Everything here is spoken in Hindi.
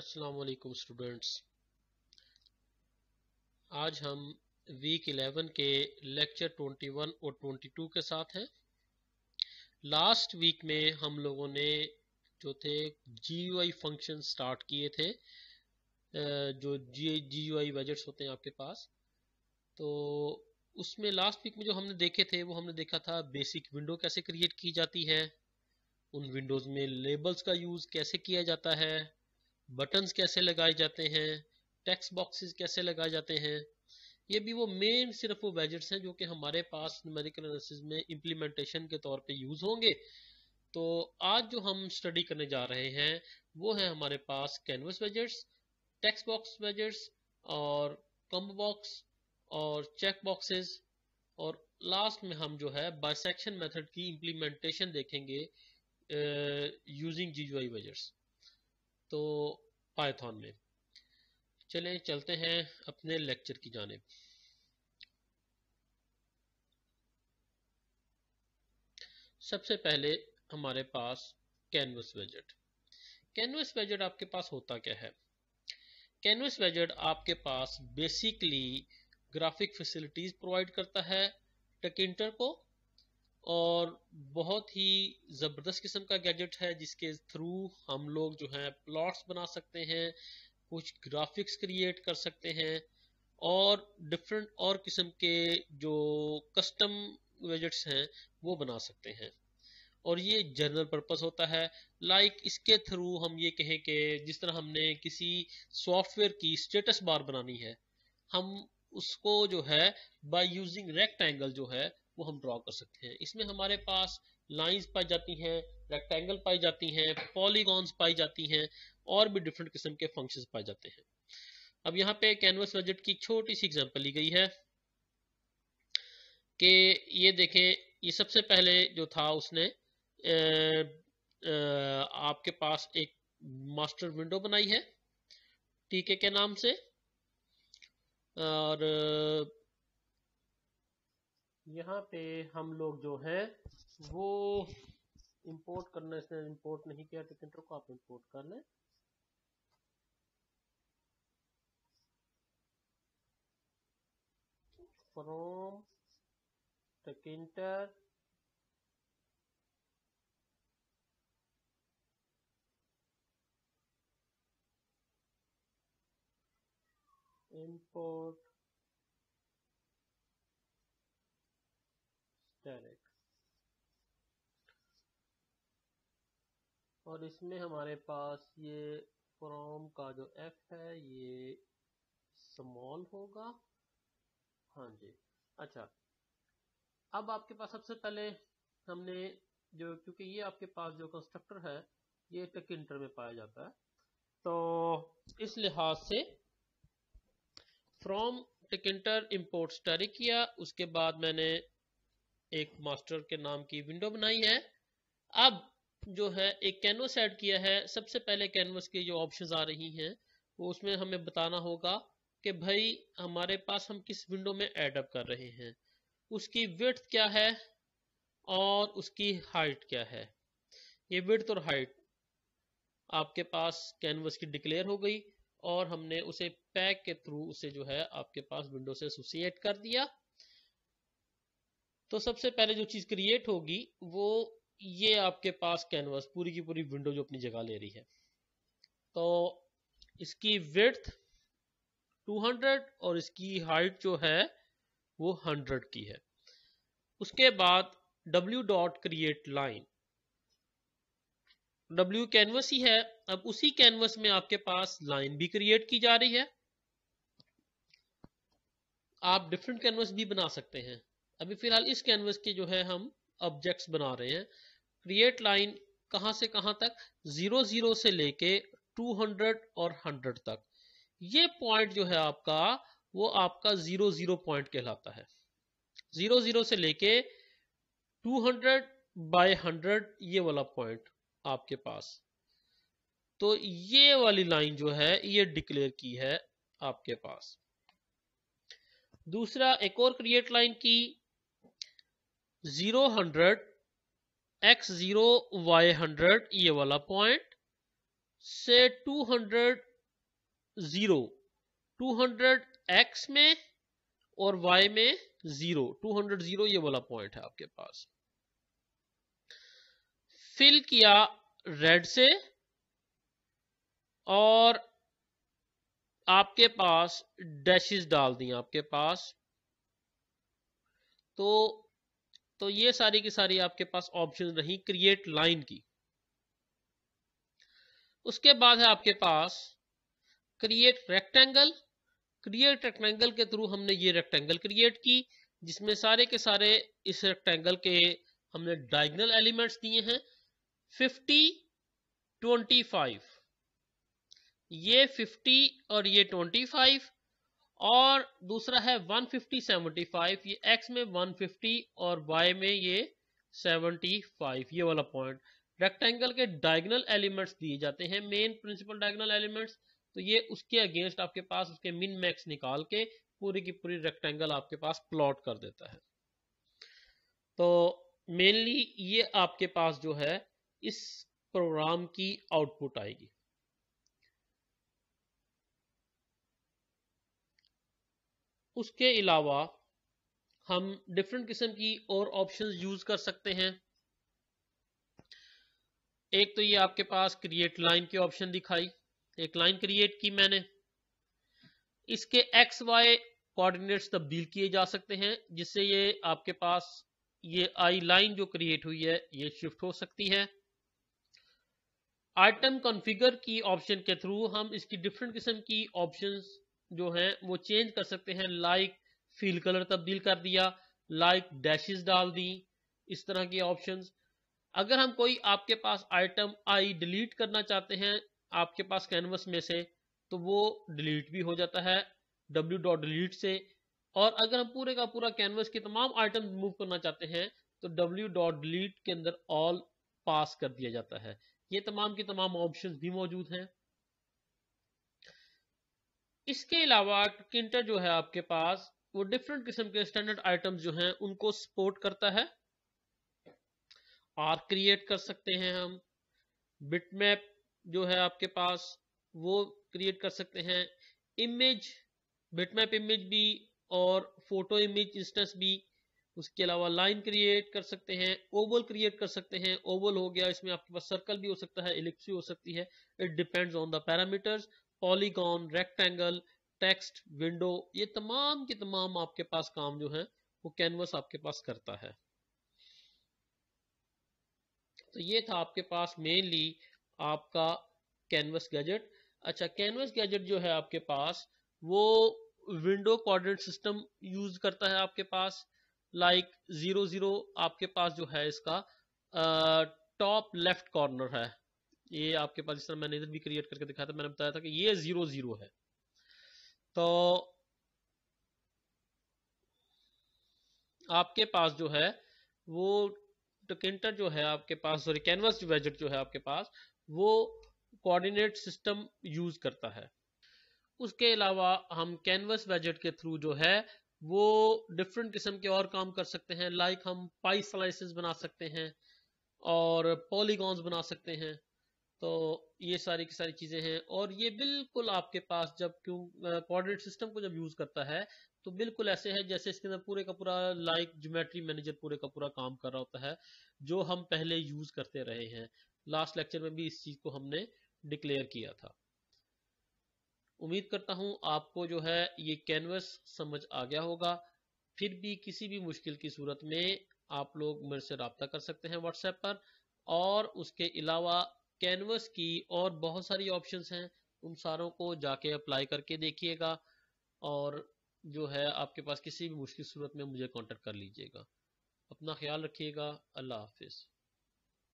अस्सलाम वालेकुम स्टूडेंट्स आज हम वीक 11 के लेक्चर 21 और 22 के साथ हैं लास्ट वीक में हम लोगों ने जो थे जी फंक्शन स्टार्ट किए थे जो जी जी यू आई बजट्स होते हैं आपके पास तो उसमें लास्ट वीक में जो हमने देखे थे वो हमने देखा था बेसिक विंडो कैसे क्रिएट की जाती है उन विंडोज़ में लेबल्स का यूज़ कैसे किया जाता है बटन्स कैसे लगाए जाते हैं टेक्स्ट बॉक्सेस कैसे लगाए जाते हैं ये भी वो मेन सिर्फ वो वेजेट्स हैं जो कि हमारे पास न्यूमेरिकल एनालिसिस में इम्प्लीमेंटेशन के तौर पे यूज़ होंगे तो आज जो हम स्टडी करने जा रहे हैं वो है हमारे पास canvas widgets text box widgets और कम्ब बॉक्स और चेक बॉक्सेस और लास्ट में हम जो है बाइसेक्शन मेथड की इम्प्लीमेंटेशन देखेंगे यूजिंग जी वेजेट्स तो पाइथन में चलें चलते हैं अपने लेक्चर की जानब सबसे पहले हमारे पास कैनवस वेजेट कैनवस वेजेट आपके पास होता क्या है कैनवस वेजेट आपके पास बेसिकली ग्राफिक फैसिलिटीज प्रोवाइड करता है टकिंटर को और बहुत ही ज़बरदस्त किस्म का गैजेट है जिसके थ्रू हम लोग जो है प्लॉट्स बना सकते हैं कुछ ग्राफिक्स क्रिएट कर सकते हैं और डिफरेंट और किस्म के जो कस्टम गैजेट्स हैं वो बना सकते हैं और ये जनरल पर्पस होता है लाइक like इसके थ्रू हम ये कहें कि जिस तरह हमने किसी सॉफ्टवेयर की स्टेटस बार बनानी है हम उसको जो है बाय यूजिंग रेक्टेंगल जो है वो हम ड्रॉ कर सकते हैं इसमें हमारे पास लाइंस पाई जाती हैं रेक्टेंगल पाई जाती हैं पॉलीगॉन्स पाई जाती हैं और भी डिफरेंट किस्म के फंक्शंस पाए जाते हैं अब यहाँ पे कैनवस बजट की छोटी सी एग्जांपल ली गई है कि ये देखें ये सबसे पहले जो था उसने ए, ए, आपके पास एक मास्टर विंडो बनाई है टीके के नाम से और यहाँ पे हम लोग जो है वो इंपोर्ट करना इसने इंपोर्ट नहीं किया टिकेंटर तो को आप इंपोर्ट कर लें फ्रॉम टिकेंटर इंपोर्ट डायरेक्ट और इसमें हमारे पास ये फ्रॉम का जो एफ है ये स्मॉल होगा हाँ जी अच्छा अब आपके पास सबसे पहले हमने जो क्योंकि ये आपके पास जो कंस्ट्रक्टर है ये टेक इंटर में पाया जाता है तो इस लिहाज से फ्रॉम टेक इम्पोर्ट किया उसके बाद मैंने एक मास्टर के नाम की विंडो बनाई है अब जो है एक कैनवस ऐड किया है सबसे पहले कैनवस के जो ऑप्शंस आ रही हैं वो उसमें हमें बताना होगा कि भाई हमारे पास हम किस विंडो में एडअप कर रहे हैं उसकी विथ क्या है और उसकी हाइट क्या है ये विथ और हाइट आपके पास कैनवस की डिक्लेयर हो गई और हमने उसे पैक के थ्रू उसे जो है आपके पास विंडो से एसोसिएट कर दिया तो सबसे पहले जो चीज़ क्रिएट होगी वो ये आपके पास कैनवस पूरी की पूरी विंडो जो अपनी जगह ले रही है तो इसकी विर्थ 200 और इसकी हाइट जो है वो 100 की है उसके बाद w dot create line w canvas ही है अब उसी कैनवस में आपके पास लाइन भी क्रिएट की जा रही है आप डिफरेंट कैनवस भी बना सकते हैं अभी फिलहाल इस कैनवस के जो है हम ऑब्जेक्ट्स बना रहे हैं क्रिएट लाइन कहाँ से कहाँ तक जीरो जीरो से लेके टू हंड्रेड और हंड्रेड तक ये पॉइंट जो है आपका वो आपका जीरो जीरो पॉइंट कहलाता है जीरो जीरो से लेके टू हंड्रेड बाय हंड्रेड ये वाला पॉइंट आपके पास तो ये वाली लाइन जो है ये डिक्लेयर की है आपके पास दूसरा एक और क्रिएट लाइन की zero hundred X zero Y hundred ये वाला पॉइंट से two hundred zero two hundred X में और वाई में जीरो टू हंड्रेड जीरो ये वाला पॉइंट है आपके पास फिल किया रेड से और आपके पास डैशेस डाल दिए आपके पास तो तो ये सारी की सारी आपके पास ऑप्शन रही क्रिएट लाइन की उसके बाद है आपके पास क्रिएट रेक्टेंगल क्रिएट रेक्टेंगल के थ्रू हमने ये रेक्टेंगल क्रिएट की जिसमें सारे के सारे इस रेक्टेंगल के हमने डायगनल एलिमेंट्स दिए हैं 50, 25 ये 50 और ये 25 और दूसरा है 150 75 ये x में 150 और y में ये 75 ये वाला पॉइंट रेक्टेंगल के डायगनल एलिमेंट्स दिए जाते हैं मेन प्रिंसिपल डायगनल एलिमेंट्स तो ये उसके अगेंस्ट आपके पास उसके मिन मैक्स निकाल के पूरी की पूरी रेक्टेंगल आपके पास प्लॉट कर देता है तो मेनली ये आपके पास जो है इस प्रोग्राम की आउटपुट आएगी उसके अलावा हम डिफरेंट किस्म की और ऑप्शन यूज कर सकते हैं एक तो ये आपके पास क्रिएट लाइन के ऑप्शन दिखाई एक लाइन क्रिएट की मैंने इसके एक्स वाई कोऑर्डिनेट्स तब्दील किए जा सकते हैं जिससे ये आपके पास ये आई लाइन जो क्रिएट हुई है ये शिफ्ट हो सकती है आइटम कॉन्फ़िगर की ऑप्शन के थ्रू हम इसकी डिफरेंट किस्म की ऑप्शंस जो है वो चेंज कर सकते हैं लाइक फील कलर तब्दील कर दिया लाइक डैशेस डाल दी इस तरह के ऑप्शंस अगर हम कोई आपके पास आइटम आई डिलीट करना चाहते हैं आपके पास कैनवस में से तो वो डिलीट भी हो जाता है डब्ल्यू डॉट डिलीट से और अगर हम पूरे का पूरा कैनवस के तमाम आइटम रिमूव करना चाहते हैं तो डब्ल्यू डॉट डिलीट के अंदर ऑल पास कर दिया जाता है ये तमाम के तमाम ऑप्शन भी मौजूद हैं इसके अलावा किंटर जो है आपके पास वो डिफरेंट किस्म के स्टैंडर्ड आइटम्स जो हैं उनको सपोर्ट करता है आर क्रिएट कर सकते हैं हम मैप जो है आपके पास वो क्रिएट कर सकते हैं इमेज बिटमैप इमेज भी और फोटो इमेज इंस्टेंस भी उसके अलावा लाइन क्रिएट कर सकते हैं ओवल क्रिएट कर सकते हैं ओवल हो गया इसमें आपके पास सर्कल भी हो सकता है इलिप्स भी हो सकती है it depends on the parameters polygon rectangle text window ये तमाम के तमाम आपके पास काम जो है वो कैनवस आपके पास करता है तो ये था आपके पास मेनली आपका कैनवस गैजेट अच्छा कैनवस गैजेट जो है आपके पास वो विंडो कोऑर्डिनेट सिस्टम यूज करता है आपके पास लाइक जीरो जीरो आपके पास जो है इसका टॉप लेफ्ट कॉर्नर है ये आपके पास जिस तरह मैंने इधर भी क्रिएट करके दिखाया था मैंने बताया था कि ये जीरो जीरो है तो आपके पास जो है वो टकेंटर जो है आपके पास सॉरी कैनवस वेजेट जो है आपके पास वो कोऑर्डिनेट सिस्टम यूज करता है उसके अलावा हम कैनवस वेजेट के थ्रू जो है वो डिफरेंट किस्म के और काम कर सकते हैं लाइक हम पाई स्लाइसेस बना सकते हैं और पॉलीगॉन्स बना सकते हैं तो ये सारी की सारी चीज़ें हैं और ये बिल्कुल आपके पास जब क्यों कोऑर्डिनेट सिस्टम को जब यूज़ करता है तो बिल्कुल ऐसे है जैसे इसके अंदर पूरे का पूरा लाइक ज्योमेट्री मैनेजर पूरे का पूरा काम कर रहा होता है जो हम पहले यूज़ करते रहे हैं लास्ट लेक्चर में भी इस चीज़ को हमने डिक्लेयर किया था उम्मीद करता हूं आपको जो है ये कैनवस समझ आ गया होगा फिर भी किसी भी मुश्किल की सूरत में आप लोग मेरे से रबता कर सकते हैं व्हाट्सएप पर और उसके अलावा कैनवस की और बहुत सारी ऑप्शंस हैं उन सारों को जाके अप्लाई करके देखिएगा और जो है आपके पास किसी भी मुश्किल सूरत में मुझे कॉन्टेक्ट कर लीजिएगा अपना ख्याल रखिएगा अल्लाह हाफिज़